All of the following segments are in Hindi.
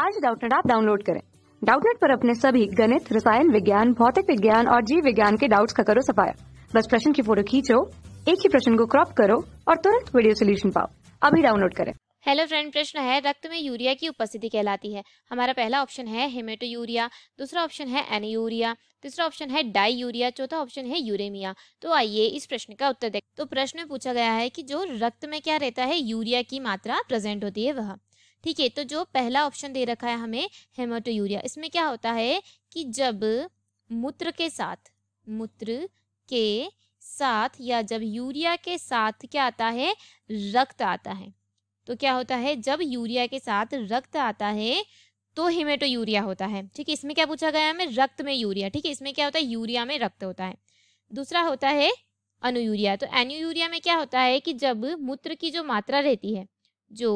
आज डाउटनेट आप डाउनलोड करें डाउटनेट पर अपने सभी गणित रसायन विज्ञान भौतिक विज्ञान और जीव विज्ञान के डाउट्स का करो सफाया बस प्रश्न की फोटो खींचो एक ही प्रश्न को क्रॉप करो और तुरंत वीडियो सोल्यूशन पाओ अभी डाउनलोड करें हेलो फ्रेंड प्रश्न है रक्त में यूरिया की उपस्थिति कहलाती है हमारा पहला ऑप्शन है हेमेटो यूरिया दूसरा ऑप्शन है एन यूरिया तीसरा ऑप्शन है डाई यूरिया चौथा ऑप्शन है यूरेमिया तो आइए इस प्रश्न का उत्तर दें तो प्रश्न में पूछा गया है कि जो रक्त में क्या रहता है यूरिया की मात्रा प्रेजेंट होती है वह ठीक है तो जो पहला ऑप्शन दे रखा है हमें हेमाटोयूरिया इसमें क्या होता है कि जब मूत्र के साथ मूत्र के साथ या जब यूरिया के साथ क्या आता है रक्त आता है तो क्या होता है जब यूरिया के साथ रक्त आता है तो हेमेटो यूरिया होता है ठीक है इसमें क्या पूछा गया हमें रक्त में यूरिया ठीक है इसमें क्या होता है यूरिया में रक्त होता है दूसरा होता है अनुयूरिया तो एनुयूरिया में क्या होता है कि जब मूत्र की जो मात्रा रहती है जो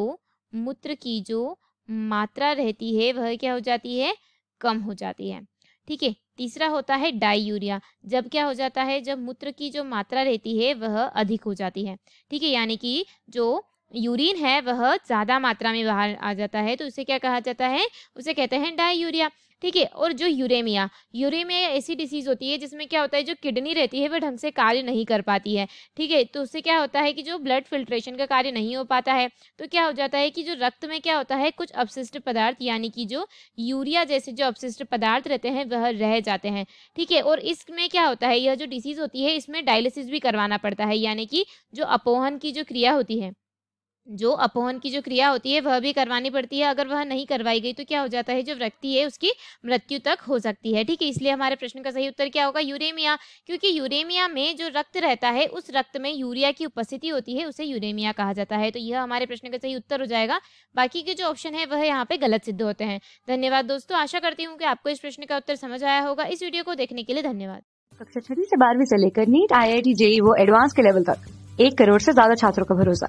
मूत्र की जो मात्रा रहती है वह क्या हो जाती है कम हो जाती है ठीक है तीसरा होता है डाई यूरिया जब क्या हो जाता है जब मूत्र की जो मात्रा रहती है वह अधिक हो जाती है ठीक है यानी कि जो यूरिन है वह ज़्यादा मात्रा में बाहर आ जाता है तो उसे क्या कहा जाता है उसे कहते हैं डाई यूरिया ठीक है और जो यूरेमिया यूरेमिया ऐसी डिसीज़ होती है जिसमें क्या होता है जो किडनी रहती है वह ढंग से कार्य नहीं कर पाती है ठीक है तो उससे क्या होता है कि जो ब्लड फिल्ट्रेशन का कार्य नहीं हो पाता है तो क्या हो जाता है कि जो रक्त में क्या होता है कुछ अपशिष्ट पदार्थ यानी कि जो यूरिया जैसे जो अपशिष्ट पदार्थ रहते हैं वह रह जाते हैं ठीक है और इसमें क्या होता है यह जो डिसीज़ होती है इसमें डायलिसिस भी करवाना पड़ता है यानी कि जो अपोहन की जो क्रिया होती है जो अपहन की जो क्रिया होती है वह भी करवानी पड़ती है अगर वह नहीं करवाई गई तो क्या हो जाता है जो व्यक्ति है उसकी मृत्यु तक हो सकती है ठीक है इसलिए हमारे प्रश्न का सही उत्तर क्या होगा यूरेमिया क्योंकि यूरेमिया में जो रक्त रहता है उस रक्त में यूरिया की उपस्थिति होती है उसे यूरेमिया कहा जाता है तो यह हमारे प्रश्न का सही उत्तर हो जाएगा बाकी के जो ऑप्शन है वह यहाँ पे गलत सिद्ध होते हैं धन्यवाद दोस्तों आशा करती हूँ कि आपको इस प्रश्न का उत्तर समझ आया होगा इस वीडियो को देखने के लिए धन्यवाद कक्षा छठी से बारहवीं से लेकर नीट आई आई जेई वो एडवांस के लेवल तक एक करोड़ से ज्यादा छात्रों का भरोसा